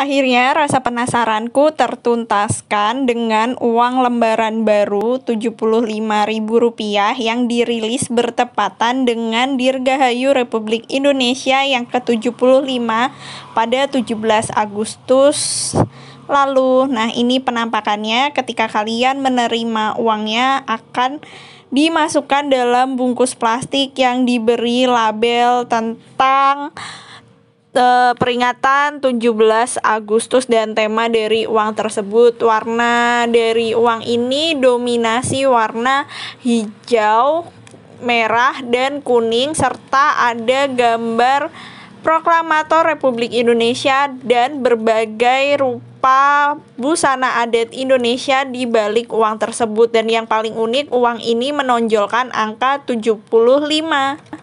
Akhirnya rasa penasaranku tertuntaskan dengan uang lembaran baru Rp75.000 yang dirilis bertepatan dengan Dirgahayu Republik Indonesia yang ke-75 pada 17 Agustus lalu. Nah, ini penampakannya ketika kalian menerima uangnya akan dimasukkan dalam bungkus plastik yang diberi label tentang Eh, peringatan 17 Agustus dan tema dari uang tersebut. Warna dari uang ini dominasi warna hijau, merah, dan kuning serta ada gambar proklamator Republik Indonesia dan berbagai rupa busana adat Indonesia di balik uang tersebut dan yang paling unik uang ini menonjolkan angka 75.